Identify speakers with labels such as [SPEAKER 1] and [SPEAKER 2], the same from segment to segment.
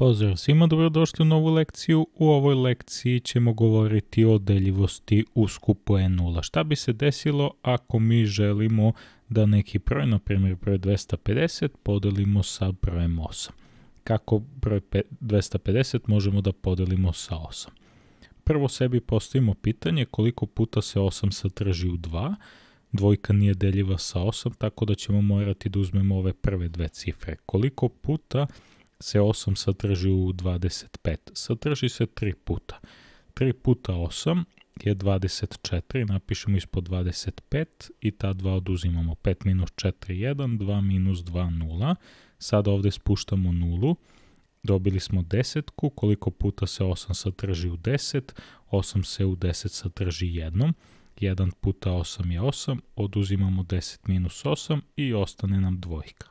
[SPEAKER 1] Pozdrav svima, dobrodošli u novu lekciju. U ovoj lekciji ćemo govoriti o deljivosti u skupu E0. Šta bi se desilo ako mi želimo da neki broj, na primjer broj 250, podelimo sa brojem 8? Kako broj 250 možemo da podelimo sa 8? Prvo sebi postavimo pitanje koliko puta se 8 sadrži u 2, dvojka nije deljiva sa 8, tako da ćemo morati da uzmemo ove prve dve cifre. Koliko puta se 8 satrži u 25. Satrži se 3 puta. 3 puta 8 je 24, napišemo ispod 25 i ta 2 oduzimamo. 5 minus 4 1, 2 minus 2 0. Sada ovde spuštamo nulu, dobili smo desetku, koliko puta se 8 satrži u 10, 8 se u 10 satrži jednom, 1 puta 8 je 8, oduzimamo 10 minus 8 i ostane nam dvojka.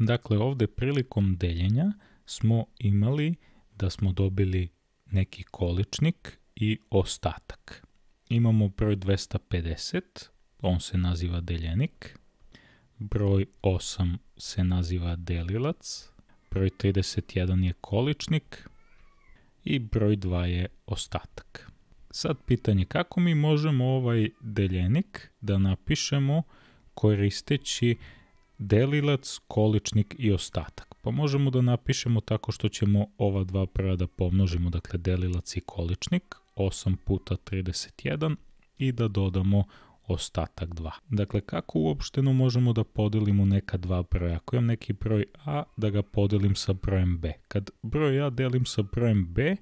[SPEAKER 1] Dakle, ovde prilikom deljenja smo imali da smo dobili neki količnik i ostatak. Imamo broj 250, on se naziva deljenik, broj 8 se naziva delilac, broj 31 je količnik i broj 2 je ostatak. Sad pitanje kako mi možemo ovaj deljenik da napišemo koristeći delilac, količnik i ostatak. Pa možemo da napišemo tako što ćemo ova dva prva da pomnožimo, dakle delilac i količnik, 8 puta 31 i da dodamo ostatak 2. Dakle, kako uopšteno možemo da podelimo neka dva broja? Ako imam neki broj A, da ga podelim sa brojem B. Kad broj A delim sa brojem B,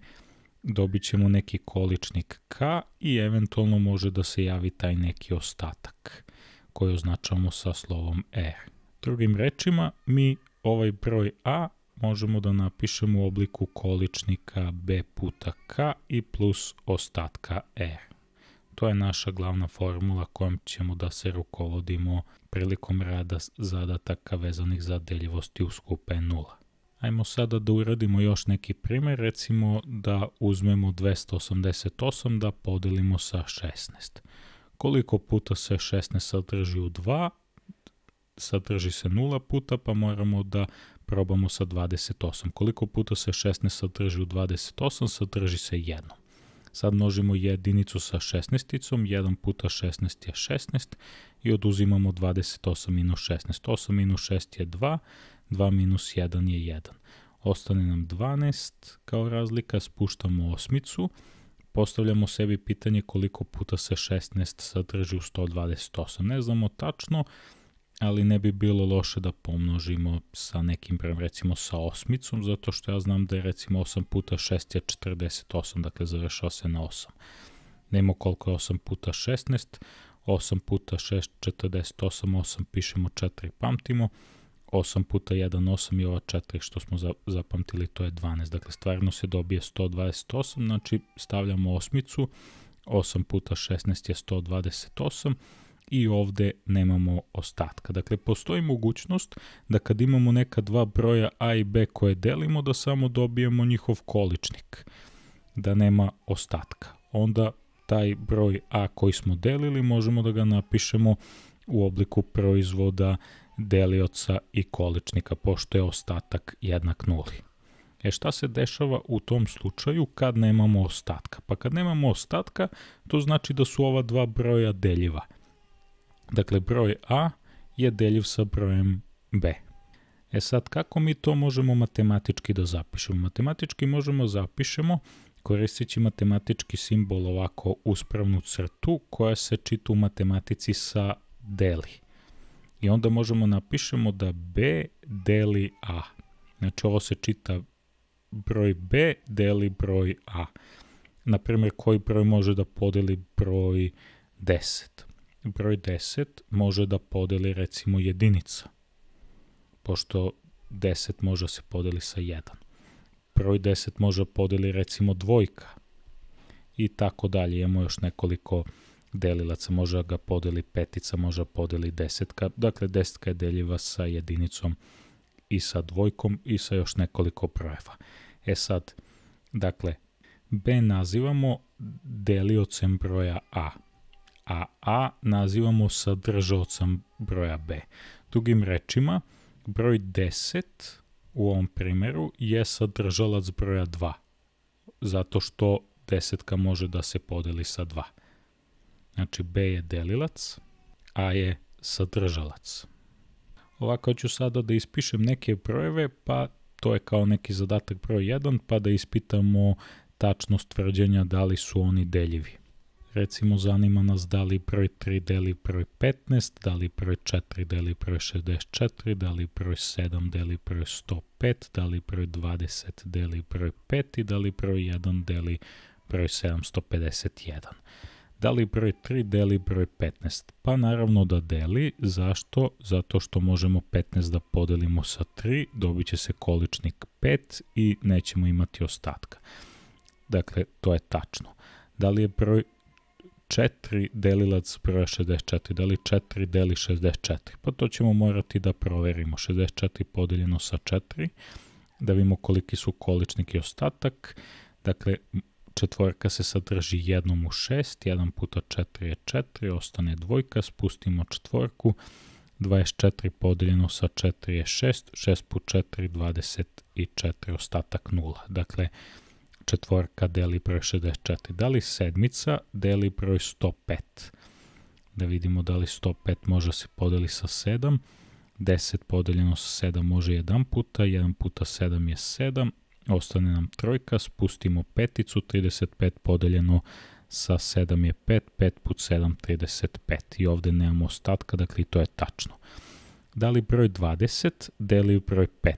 [SPEAKER 1] dobit ćemo neki količnik K i eventualno može da se javi taj neki ostatak koji označamo sa slovom R. Drugim rečima, mi ovaj broj a možemo da napišemo u obliku količnika b puta k i plus ostatka r. E. To je naša glavna formula kojom ćemo da se rukovodimo prilikom rada zadataka vezanih za deljivosti u skupe 0. Ajmo sada da uradimo još neki primer, recimo da uzmemo 288 da podelimo sa 16. Koliko puta se 16 sadrži u 2, sadrži se 0 puta, pa moramo da probamo sa 28. Koliko puta se 16 sadrži u 28? Sadrži se 1. Sad množimo jedinicu sa 16 1 puta 16 je 16 i oduzimamo 28 minus 16. 8 minus 6 je 2, 2 minus 1 je 1. Ostane nam 12 kao razlika, spuštamo osmicu, postavljamo sebi pitanje koliko puta se 16 sadrži u 128. Ne znamo tačno, ali ali ne bi bilo loše da pomnožimo sa nekim brojem, recimo sa osmicom, zato što ja znam da je recimo 8 puta 6 je 48, dakle završava se na 8. Nemo da koliko je 8 puta 16, 8 puta 6, 48, 8 pišemo 4 pamtimo, 8 puta 1, 8 i ova 4 što smo zapamtili to je 12, dakle stvarno se dobije 128, znači stavljamo osmicu, 8 puta 16 je 128, i ovde nemamo ostatka. Dakle, postoji mogućnost da kad imamo neka dva broja a i b koje delimo, da samo dobijemo njihov količnik, da nema ostatka. Onda taj broj a koji smo delili možemo da ga napišemo u obliku proizvoda delioca i količnika, pošto je ostatak jednak nuli. E šta se dešava u tom slučaju kad nemamo ostatka? Pa kad nemamo ostatka, to znači da su ova dva broja deljiva – Dakle, broj a je deljiv sa brojem b. E sad, kako mi to možemo matematički da zapišemo? Matematički možemo da zapišemo koristeći matematički simbol ovako uspravnu crtu koja se čita u matematici sa deli. I onda možemo da napišemo da b deli a. Znači ovo se čita broj b deli broj a. Naprimjer, koji broj može da podeli broj 10 broj 10 može da podeli recimo jedinica, pošto 10 može da se podeli sa 1. Broj 10 može da podeli recimo dvojka i tako dalje. Imamo još nekoliko delilaca, može da ga podeli petica, može podeli desetka. Dakle, desetka je deljiva sa jedinicom i sa dvojkom i sa još nekoliko brojeva. E sad, dakle, B nazivamo deliocem broja A a A nazivamo sadržavcem broja B. Drugim rečima, broj 10 u ovom primeru je sadržalac broja 2, zato što desetka može da se podeli sa 2. Znači B je delilac, A je sadržalac. Ovako ću sada da ispišem neke brojeve, pa to je kao neki zadatak broj 1, pa da ispitamo tačnost tvrđenja da li su oni deljivi. Recimo, zanima nas da li broj 3 deli broj 15, da li broj 4 deli broj 64, da li broj 7 deli broj 105, da li broj 20 deli broj 5 i da li broj 1 deli broj 751. Da li broj 3 deli broj 15? Pa naravno da deli. Zašto? Zato što možemo 15 da podelimo sa 3, dobit će se količnik 5 i nećemo imati ostatka. Dakle, to je tačno. Da li je broj 4 delilac broja 64, da li 4 deli 64? Pa to ćemo morati da proverimo. 64 podeljeno sa 4, da vidimo koliki su količnik i ostatak. Dakle, četvorka se sadrži jednom u 6, 1 puta 4 je 4, ostane dvojka, spustimo četvorku, 24 podeljeno sa 4 je 6, 6 puta 4 je 24, ostatak 0. Dakle, četvorka deli broj 64, da li sedmica deli broj 105. Da vidimo da li 105 može da se podeli sa 7, 10 podeljeno sa 7 može 1 puta, 1 puta 7 je 7, ostane nam trojka, spustimo peticu, 35 podeljeno sa 7 je 5, 5 put 7 35 i ovde nemamo ostatka, dakle to je tačno. Da li broj 20 deli broj 5?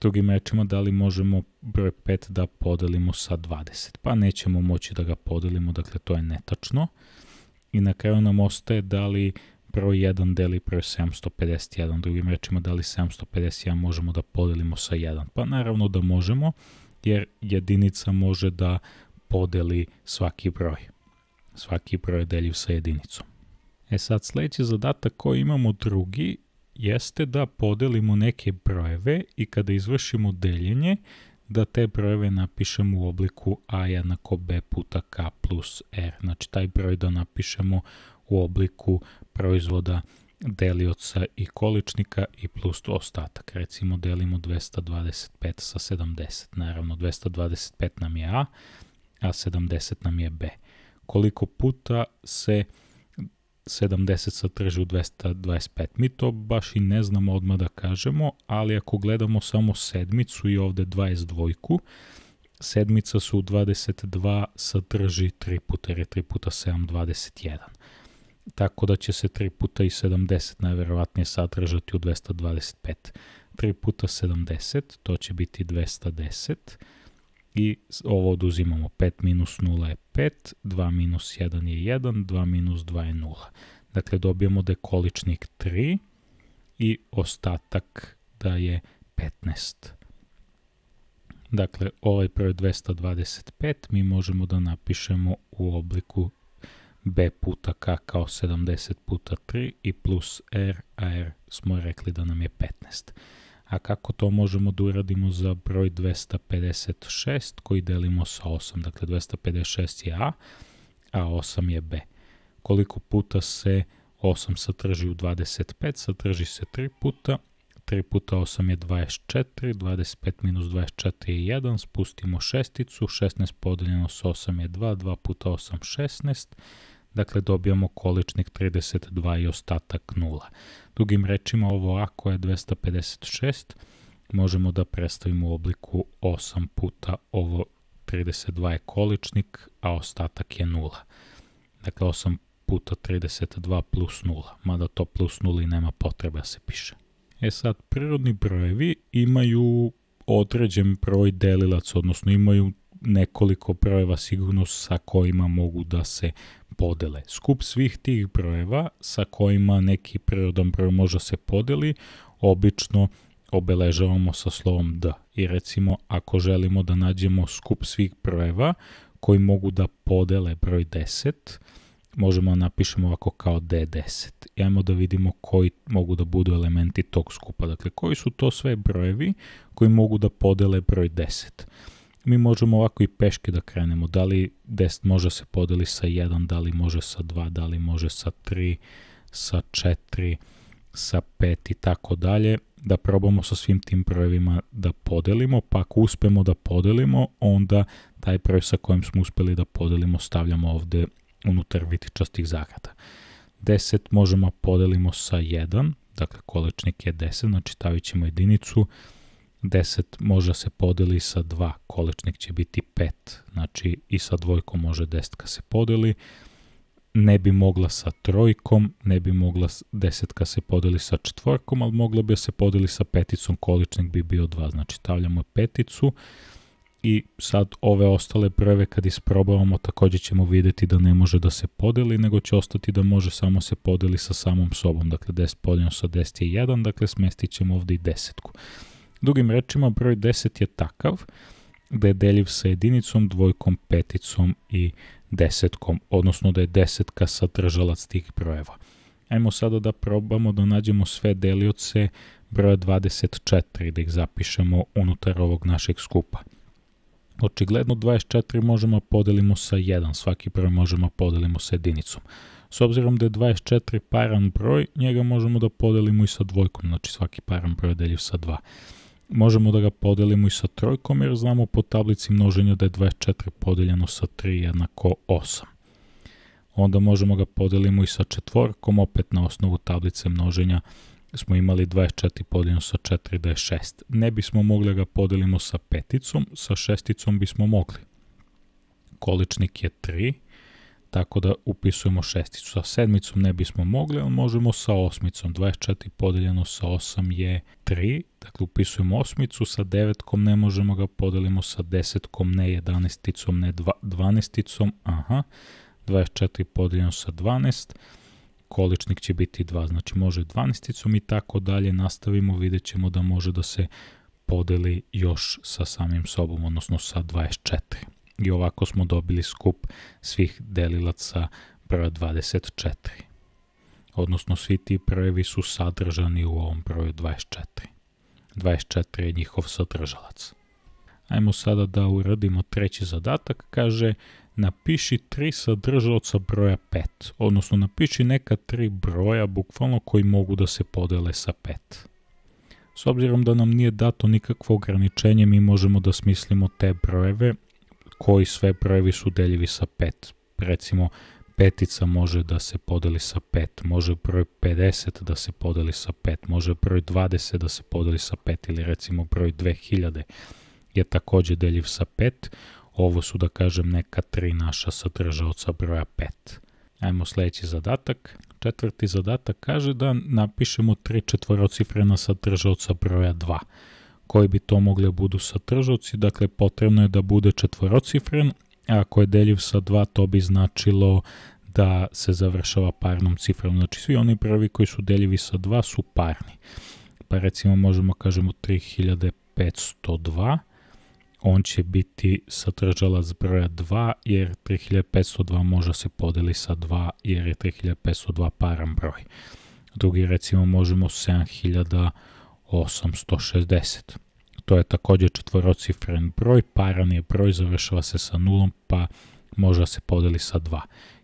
[SPEAKER 1] Drugim rečima, da li možemo broj 5 da podelimo sa 20? Pa nećemo moći da ga podelimo, dakle to je netačno. I na kraju nam ostaje da li broj 1 deli broj 751, drugim rečima da li 751 možemo da podelimo sa 1? Pa naravno da možemo, jer jedinica može da podeli svaki broj. Svaki broj je deljiv sa jedinicom. E sad, sledeći zadatak koji imamo drugi jeste da podelimo neke brojeve i kada izvršimo deljenje, da te brojeve napišemo u obliku a jednako b puta k plus r. Znači taj broj da napišemo u obliku proizvoda delioca i količnika i plus ostatak. Recimo delimo 225 sa 70. Naravno 225 nam je a, a 70 nam je b. Koliko puta se delimo 70 sa tržu 225. Mi to baš i ne znamo odmah da kažemo, ali ako gledamo samo sedmicu i ovde 22, sedmica su 22 sa trži 3 puta, jer je 3 puta 7, 21. Tako da će se 3 puta i 70 najverovatnije sadržati u 225. 3 puta 70, to će biti 210. 210 i ovo oduzimamo 5 minus 0 je 5, 2 minus 1 je 1, 2 minus 2 je 0. Dakle, dobijemo da je količnik 3 i ostatak da je 15. Dakle, ovaj broj 225 mi možemo da napišemo u obliku b puta k kao 70 puta 3 i plus r, a r smo rekli da nam je 15 a kako to možemo da uradimo za broj 256 koji delimo sa 8, dakle 256 je a, a 8 je b. Koliko puta se 8 satrži u 25, satrži se 3 puta, 3 puta 8 je 24, 25 minus 24 je 1, spustimo šesticu, 16 podeljeno sa 8 je 2, 2 puta 8 16, Dakle, dobijamo količnik 32 i ostatak 0. Drugim rečima, ovo a koje je 256 možemo da predstavimo u obliku 8 puta ovo 32 je količnik, a ostatak je 0. Dakle, 8 puta 32 plus 0, mada to plus 0 i nema potreba se piše. E sad, prirodni brojevi imaju određen broj delilaca, odnosno imaju nekoliko brojeva sigurno sa kojima mogu da se podele. Skup svih tih brojeva sa kojima neki prirodan broj može se podeli, obično obeležavamo sa slovom d. I recimo, ako želimo da nađemo skup svih brojeva koji mogu da podele broj 10, možemo da napišemo ovako kao d10. I ajmo da vidimo koji mogu da budu elementi tog skupa. Dakle, koji su to sve brojevi koji mogu da podele broj 10 mi možemo ovako i peške da krenemo. Da li 10 može se podeli sa 1, da li može sa 2, da li može sa 3, sa 4, sa 5 i tako dalje. Da probamo sa svim tim brojevima da podelimo, pa ako uspemo da podelimo, onda taj broj sa kojim smo uspeli da podelimo stavljamo ovde unutar vitičastih zagrada. 10 možemo da podelimo sa 1, dakle kolečnik je 10, znači stavit ćemo jedinicu, 10 može se podeli sa 2, kolečnik će biti 5, znači i sa dvojkom može 10 ka se podeli, ne bi mogla sa trojkom, ne bi mogla 10 ka se podeli sa četvorkom, ali mogla bi da se podeli sa peticom, količnik bi bio 2, znači stavljamo peticu i sad ove ostale brojeve kad isprobavamo takođe ćemo videti da ne može da se podeli, nego će ostati da može samo se podeli sa samom sobom, dakle 10 podeljeno sa 10 je 1, dakle smestit ćemo ovde i desetku. Drugim rečima, broj 10 je takav da je deljiv sa jedinicom, dvojkom, peticom i desetkom, odnosno da je desetka sadržalac tih brojeva. Ajmo sada da probamo da nađemo sve delioce broja 24 da ih zapišemo unutar ovog našeg skupa. Očigledno 24 možemo da podelimo sa 1, svaki broj možemo da podelimo sa jedinicom. S obzirom da je 24 paran broj, njega možemo da podelimo i sa dvojkom, znači svaki paran broj deljiv sa 2 možemo da ga podelimo i sa trojkom jer znamo po tablici množenja da je 24 podeljeno sa 3 jednako 8. Onda možemo ga podelimo i sa četvorkom, opet na osnovu tablice množenja smo imali 24 podeljeno sa 4 da je 6. Ne bismo mogli da ga podelimo sa peticom, sa šesticom bismo mogli. Količnik je 3, tako da upisujemo šesticu. Sa sedmicom ne bismo mogli, ali možemo sa osmicom. 24 podeljeno sa 8 je 3, dakle upisujemo osmicu, sa devetkom ne možemo ga podelimo sa desetkom, ne jedanesticom, ne dva, dvanesticom, aha, 24 podeljeno sa 12, količnik će biti 2, znači može dvanesticom i tako dalje, nastavimo, vidjet ćemo da može da se podeli još sa samim sobom, odnosno sa 24 i ovako smo dobili skup svih delilaca broja 24. Odnosno svi ti brojevi su sadržani u ovom broju 24. 24 je njihov sadržalac. Ajmo sada da uradimo treći zadatak, kaže napiši tri sadržalca broja 5, odnosno napiši neka tri broja bukvalno koji mogu da se podele sa 5. S obzirom da nam nije dato nikakvo ograničenje, mi možemo da smislimo te brojeve koji sve brojevi su deljivi sa 5. Recimo, petica može da se podeli sa 5, može broj 50 da se podeli sa 5, može broj 20 da se podeli sa 5 ili recimo broj 2000 je takođe deljiv sa 5. Ovo su da kažem neka tri naša sadržavca broja 5. Ajmo sledeći zadatak. Četvrti zadatak kaže da napišemo tri četvorocifrena sadržavca broja 2 koji bi to mogli da budu satržavci, dakle potrebno je da bude četvorocifren, a ako je deljiv sa 2 to bi značilo da se završava parnom cifrom. Znači svi oni prvi koji su deljivi sa 2 su parni. Pa recimo možemo kažemo 3502, on će biti z broja 2 jer 3502 može se podeli sa 2 jer je 3502 paran broj. Drugi recimo možemo 7000 860. To je takođe četvorocifren broj, paran je broj, završava se sa nulom, pa može da se podeli sa 2.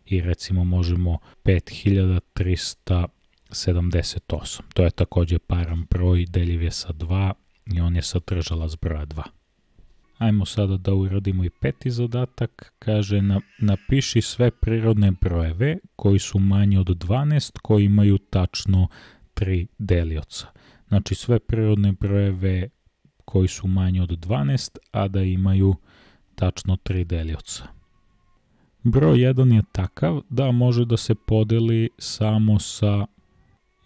[SPEAKER 1] I recimo možemo 5378. To je takođe paran broj, deljiv je sa 2 i on je sadržala s broja 2. Ajmo sada da uradimo i peti zadatak. Kaže, na, napiši sve prirodne brojeve koji su manji od 12, koji imaju tačno 3 delioca. Znači sve prirodne brojeve koji su manji od 12, a da imaju tačno 3 delioca. Broj 1 je takav da može da se podeli samo sa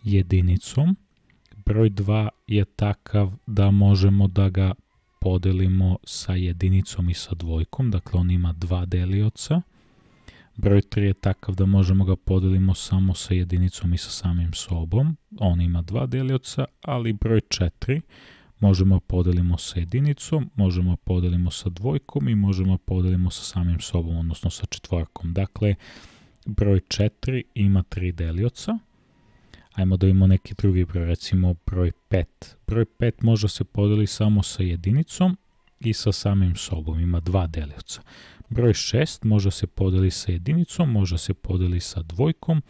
[SPEAKER 1] jedinicom. Broj 2 je takav da možemo da ga podelimo sa jedinicom i sa dvojkom, dakle on ima dva delioca – Broj 3 je takav da možemo ga podelimo samo sa jedinicom i sa samim sobom. On ima dva delioca, ali broj 4 možemo podelimo sa jedinicom, možemo podelimo sa dvojkom i možemo podelimo sa samim sobom, odnosno sa četvorkom. Dakle, broj 4 ima tri delioca. Ajmo da imamo neki drugi broj, recimo broj 5. Broj 5 može se podeli samo sa jedinicom i sa samim sobom, ima dva delioca. Broj 6 može se podeli sa jedinicom, može se podeli sa dvojkom,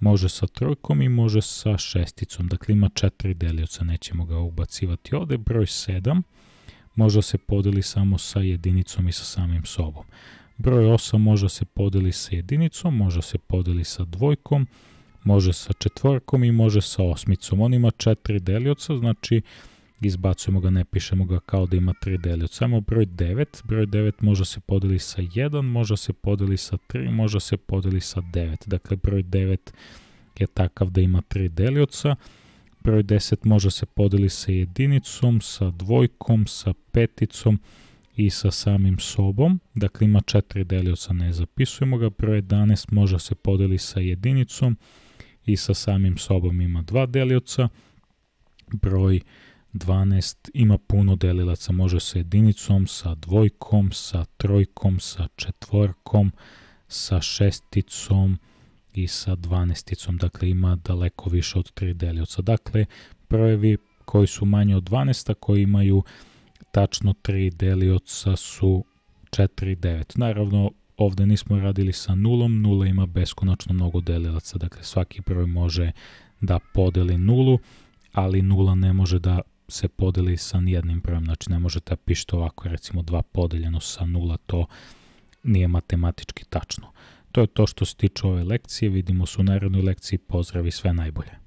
[SPEAKER 1] može sa trojkom i može sa šesticom. Dakle, ima četiri delioca, nećemo ga ubacivati ovde. Broj 7 može se podeli samo sa jedinicom i sa samim sobom. Broj 8 može se podeli sa jedinicom, može se podeli sa dvojkom, može sa četvorkom i može sa osmicom. On ima četiri delioca, znači izbacujemo ga, ne pišemo ga kao da ima tri delić. Samo broj 9, broj 9 može se podeli sa 1, može se podeli sa 3, može se podeli sa 9. Dakle, broj 9 je takav da ima tri delioca. Broj 10 može se podeli sa jedinicom, sa dvojkom, sa peticom i sa samim sobom. Dakle, ima četiri delioca, ne zapisujemo ga. Broj 11 može se podeli sa jedinicom i sa samim sobom ima dva delioca. Broj 11 12 ima puno delilaca, može sa jedinicom, sa dvojkom, sa trojkom, sa četvorkom, sa šesticom i sa dvanesticom, dakle ima daleko više od tri delioca. Dakle, brojevi koji su manje od 12, koji imaju tačno tri delioca su 4 i 9. Naravno, ovde nismo radili sa nulom, nula ima beskonačno mnogo delilaca, dakle svaki broj može da podeli nulu, ali nula ne može da se podeli sa nijednim brojem, znači ne možete da pišete ovako recimo 2 podeljeno sa 0, to nije matematički tačno. To je to što se tiče ove lekcije, vidimo se u narednoj lekciji, pozdrav i sve najbolje.